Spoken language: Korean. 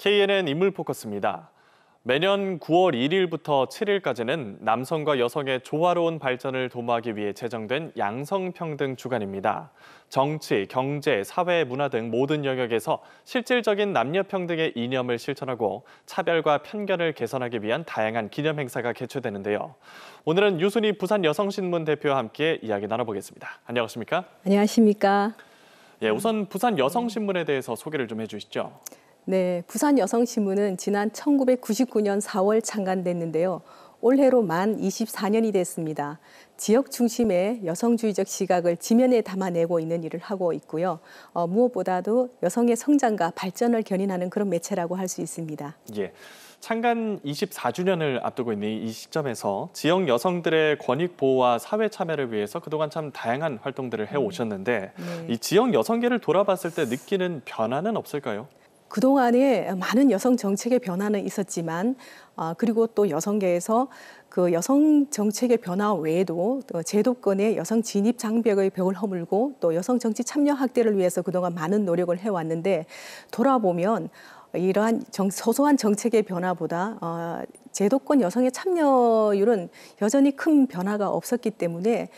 KNN 인물 포커스입니다. 매년 9월 1일부터 7일까지는 남성과 여성의 조화로운 발전을 도모하기 위해 제정된 양성평등 주간입니다. 정치, 경제, 사회, 문화 등 모든 영역에서 실질적인 남녀평등의 이념을 실천하고 차별과 편견을 개선하기 위한 다양한 기념 행사가 개최되는데요. 오늘은 유순희 부산 여성신문 대표와 함께 이야기 나눠보겠습니다. 안녕하십니까? 안녕하십니까? 예, 우선 부산 여성신문에 대해서 소개를 좀 해주시죠. 네, 부산 여성신문은 지난 1999년 4월 창간됐는데요. 올해로 만 24년이 됐습니다. 지역 중심의 여성주의적 시각을 지면에 담아내고 있는 일을 하고 있고요. 어, 무엇보다도 여성의 성장과 발전을 견인하는 그런 매체라고 할 수 있습니다. 예. 창간 24주년을 앞두고 있는 이 시점에서 지역 여성들의 권익 보호와 사회 참여를 위해서 그동안 참 다양한 활동들을 해 오셨는데 음, 네. 이 지역 여성계를 돌아봤을 때 느끼는 변화는 없을까요? 그동안에 많은 여성 정책의 변화는 있었지만 아, 그리고 또 여성계에서 그 여성 정책의 변화 외에도 제도권의 여성 진입 장벽의 벽을 허물고 또 여성 정치 참여 확대를 위해서 그동안 많은 노력을 해왔는데 돌아보면 이러한 정, 소소한 정책의 변화보다 어, 제도권 여성의 참여율은 여전히 큰 변화가 없었기 때문에